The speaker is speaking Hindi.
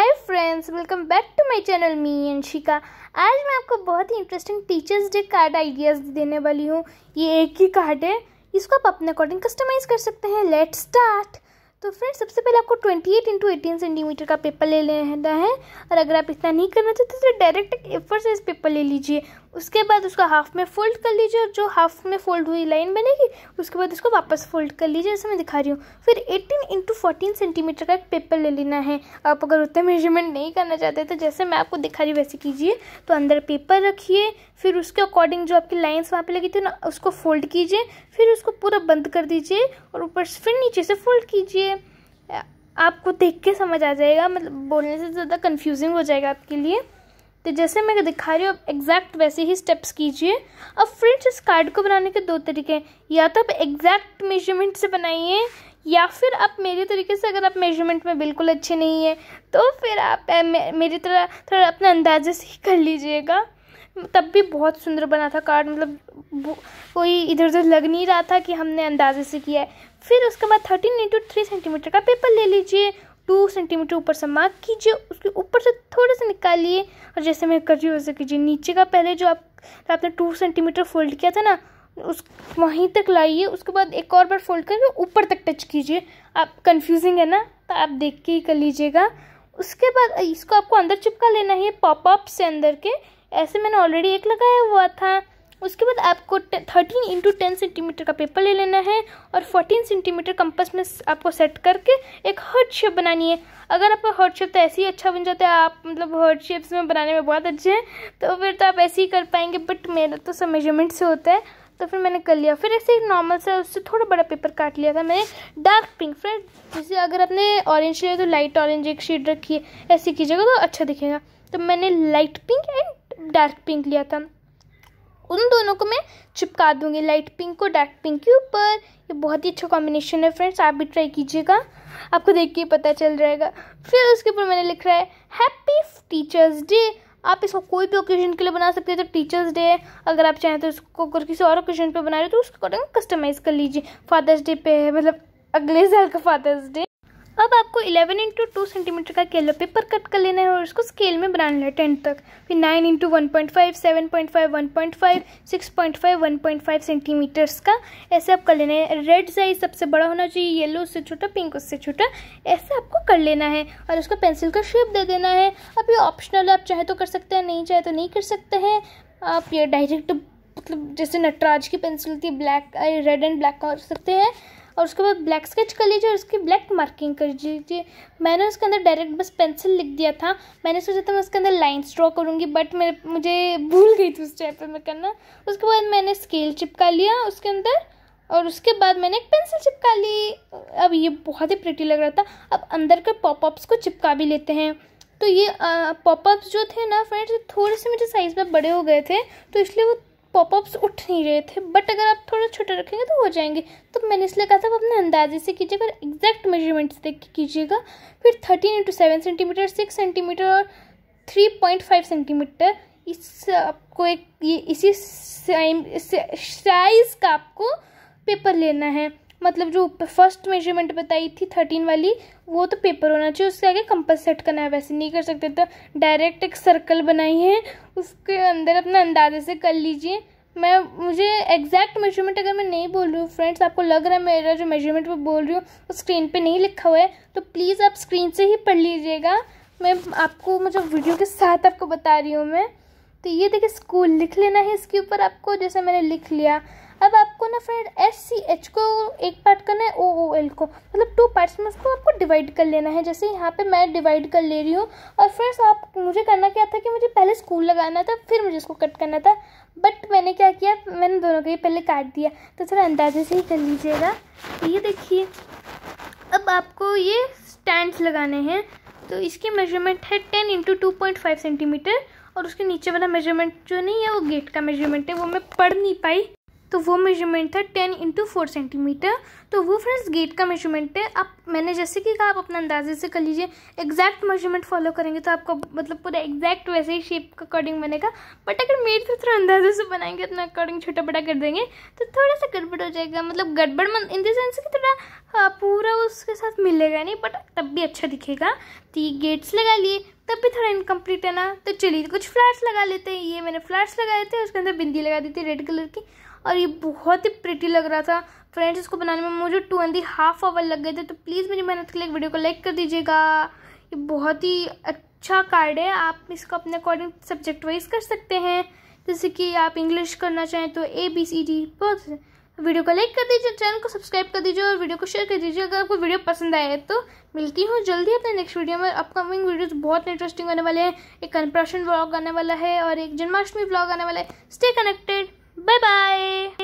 hi friends welcome back to my channel me Anshika आज मैं आपको बहुत ही interesting teachers day card ideas देने वाली हूँ ये एक ही कार्ड है इसको आप अपने अकॉर्डिंग कस्टमाइज़ कर सकते हैं लेट स्टार्ट तो फ्रेंड्स सबसे पहले आपको 28 एट इंटू एटीन सेंटीमीटर का पेपर ले लेना है और अगर आप इतना नहीं करना चाहते तो डायरेक्ट एक फोर साइज पेपर ले लीजिए उसके बाद उसको हाफ में फोल्ड कर लीजिए और जो हाफ में फोल्ड हुई लाइन बनेगी उसके बाद उसको वापस फोल्ड कर लीजिए जैसे मैं दिखा रही हूँ फिर 18 इंटू फोर्टीन सेंटीमीटर का एक पेपर ले लेना है आप अगर उतना मेजरमेंट नहीं करना चाहते तो जैसे मैं आपको दिखा रही वैसे कीजिए तो अंदर पेपर रखिए फिर उसके अकॉर्डिंग जो आपकी लाइन्स वहाँ पर लगी थी ना उसको फोल्ड कीजिए फिर उसको पूरा बंद कर दीजिए और ऊपर फिर नीचे से फोल्ड कीजिए आपको देख के समझ आ जाएगा मतलब बोलने से ज़्यादा कन्फ्यूजिंग हो जाएगा आपके लिए तो जैसे मैं दिखा रही हूँ आप एग्जैक्ट वैसे ही स्टेप्स कीजिए अब फ्रेंड्स इस कार्ड को बनाने के दो तरीके हैं या तो आप एग्जैक्ट मेजरमेंट से बनाइए या फिर आप मेरे तरीके से अगर आप मेजरमेंट में बिल्कुल अच्छे नहीं हैं तो फिर आप मेरी तरह थोड़ा अपने अंदाजे से ही कर लीजिएगा तब भी बहुत सुंदर बना था कार्ड मतलब कोई इधर उधर लग नहीं रहा था कि हमने अंदाजे से किया है फिर उसके बाद थर्टीन इंटू थ्री सेंटीमीटर का पेपर ले लीजिए टू सेंटीमीटर ऊपर से मार्क कीजिए उसके ऊपर से थोड़ा सा निकालिए और जैसे मैं कर रही हूँ वैसे कीजिए नीचे का पहले जो आप आपने टू सेंटीमीटर फोल्ड किया था ना उस वहीं तक लाइए उसके बाद एक और बार फोल्ड करके ऊपर तक टच कीजिए आप कंफ्यूजिंग है ना तो आप देख के ही कर लीजिएगा उसके बाद इसको आपको अंदर चिपका लेना है पॉपअप से अंदर के ऐसे मैंने ऑलरेडी एक लगाया हुआ था उसके बाद आपको थर्टीन इंटू टेन सेंटीमीटर का पेपर ले लेना है और फोर्टीन सेंटीमीटर कंपस में आपको सेट करके एक हर्ट शेप बनानी है अगर आपका हर्ट शेप तो ऐसे ही अच्छा बन जाता है आप मतलब हर्ट शेप्स में बनाने में बहुत अच्छे हैं तो फिर तो आप ऐसे ही कर पाएंगे बट मेरा तो सब मेजरमेंट से होता है तो फिर मैंने कर लिया फिर ऐसे नॉर्मल सा उससे थोड़ा बड़ा पेपर काट लिया था मैंने डार्क पिंक फ्रेंड जैसे अगर आपने ऑरेंज लिया तो लाइट ऑरेंज एक शेड रखी है ऐसे कीजिएगा तो अच्छा दिखेगा तो मैंने light pink and dark pink लिया था उन दोनों को मैं चिपका दूंगी लाइट पिंक और डार्क पिंक के ऊपर ये बहुत ही अच्छा कॉम्बिनेशन है फ्रेंड्स आप भी ट्राई कीजिएगा आपको देख के पता चल जाएगा फिर उसके ऊपर मैंने लिख रहा है हैप्पी टीचर्स डे आप इसको कोई भी ओकेजन के लिए बना सकते हैं तो टीचर्स डे अगर आप चाहें तो इसको अगर किसी और ओकेजन पर बना रहे हो तो उसके अकॉर्डिंग कस्टमाइज़ कर लीजिए फादर्स डे पे मतलब अगले साल का फादर्स डे अब आपको 11 इंटू टू सेंटीमीटर का केलो पेपर कट कर लेना है और उसको स्केल में बना लेना है टेंथ तक फिर 9 into one point five seven point five one point five six point five one point five centimetres का ऐसे आप कर लेना है रेड साइज सबसे बड़ा होना चाहिए येलो उससे छोटा पिंक उससे छोटा ऐसे आपको कर लेना है और उसको पेंसिल का शेप दे देना है अब ये ऑप्शनल है आप चाहे तो कर सकते हैं नहीं चाहे तो नहीं कर सकते हैं आप ये डायरेक्ट मतलब जैसे नटराज की पेंसिल थी ब्लैक रेड एंड ब्लैक कर सकते हैं और उसके बाद ब्लैक स्केच कर लीजिए और उसकी ब्लैक मार्किंग कर लीजिए मैंने उसके अंदर डायरेक्ट बस पेंसिल लिख दिया था मैंने सोचा था मैं उसके अंदर लाइन्स ड्रॉ करूँगी बट मेरे मुझे भूल गई थी उस टाइप पर मैं करना उसके बाद मैंने स्केल चिपका लिया उसके अंदर और उसके बाद मैंने एक पेंसिल चिपका ली अब ये बहुत ही प्रिटी लग रहा था अब अंदर के पॉपअप्स को चिपका भी लेते हैं तो ये पॉपअप्स जो थे ना फ्रेंड्स थोड़े से मुझे साइज़ में बड़े हो गए थे तो इसलिए वो पॉपअप्स उठ नहीं रहे थे बट अगर आप थोड़ा छोटा रखेंगे तो हो जाएंगे तो मैंने इसलिए कहा था आप अपने अंदाजे से कीजिएगा एग्जैक्ट मेजरमेंट देख के कीजिएगा फिर thirteen into seven centimetre six centimetre और थ्री पॉइंट फाइव सेंटीमीटर इस आपको एक ये इसी साइज का आपको पेपर लेना है मतलब जो ऊपर फर्स्ट मेजरमेंट बताई थी थर्टीन वाली वो तो पेपर होना चाहिए उसके आगे कंपस सेट करना है वैसे नहीं कर सकते तो डायरेक्ट एक सर्कल बनाई है उसके अंदर अपना अंदाजे से कर लीजिए मैं मुझे एग्जैक्ट मेजरमेंट अगर मैं नहीं बोल रही हूँ फ्रेंड्स आपको लग रहा है मेरा जो मेजरमेंट मैं बोल रही हूँ वो स्क्रीन पे नहीं लिखा हुआ है तो प्लीज़ आप स्क्रीन से ही पढ़ लीजिएगा मैं आपको मुझे मतलब वीडियो के साथ आपको बता रही हूँ मैं तो ये देखिए स्कूल लिख लेना है इसके ऊपर आपको जैसे मैंने लिख लिया अब आपको ना फ्रेंड एस सी एच को एक पार्ट करना है ओ ओ एल को मतलब टू पार्ट्स में उसको आपको डिवाइड कर लेना है जैसे यहाँ पे मैं डिवाइड कर ले रही हूँ और फ्रेंड्स आप मुझे करना क्या था कि मुझे पहले स्कूल लगाना था फिर मुझे इसको कट करना था बट मैंने क्या किया मैंने दोनों को ही पहले काट दिया तो थोड़ा अंदाजे से ही कर लीजिएगा तो ये देखिए अब आपको ये स्टैंड लगाने हैं तो इसकी मेजरमेंट है ten into two point five centimetre और उसके नीचे वाला मेजरमेंट जो नहीं है वो गेट का मेजरमेंट है वो मैं पढ़ नहीं पाई तो वो मेजरमेंट था टेन इंटू फोर सेंटीमीटर तो वो फ्रेंड्स गेट का मेजरमेंट है आप मैंने जैसे कि कहा आप अपना अंदाजे से कर लीजिए एग्जैक्ट मेजरमेंट फॉलो करेंगे तो आपका मतलब पूरा एग्जैक्ट वैसे ही शेप का अकॉर्डिंग बनेगा बट अगर मेरे से तो थोड़ा अंदाजे से बनाएंगे अपना अकॉर्डिंग छोटा बड़ा कर देंगे तो थोड़ा सा गड़बड़ हो जाएगा मतलब गड़बड़ इन द सेंस कि थोड़ा हाँ, पूरा उसके साथ मिलेगा नहीं बट तब भी अच्छा दिखेगा तो ये गेट्स लगा लिए तब भी थोड़ा इनकम्प्लीट है ना तो चलिए कुछ फ्लैट्स लगा लेते हैं ये मैंने फ्लैट्स लगाए थे उसके अंदर बिंदी लगा दी थी रेड कलर की और ये बहुत ही प्रिटी लग रहा था फ्रेंड्स इसको बनाने में मुझे two and the half hour लग गए थे तो प्लीज़ मेरी मेहनत के लिए वीडियो को लाइक कर दीजिएगा ये बहुत ही अच्छा कार्ड है आप इसको अपने अकॉर्डिंग सब्जेक्ट वाइज कर सकते हैं जैसे कि आप इंग्लिश करना चाहें तो ए बी सी डी बहुत वीडियो को लाइक कर दीजिए चैनल को सब्सक्राइब कर दीजिए और वीडियो को शेयर कर दीजिए अगर आपको वीडियो पसंद आए तो मिलती हूँ जल्दी अपने नेक्स्ट वीडियो में अपकमिंग वीडियोस बहुत इंटरेस्टिंग आने वाले हैं एक कन्प्रशन व्लॉग आने वाला है और एक जन्माष्टमी व्लॉग आने वाला है स्टे कनेक्टेड 拜拜。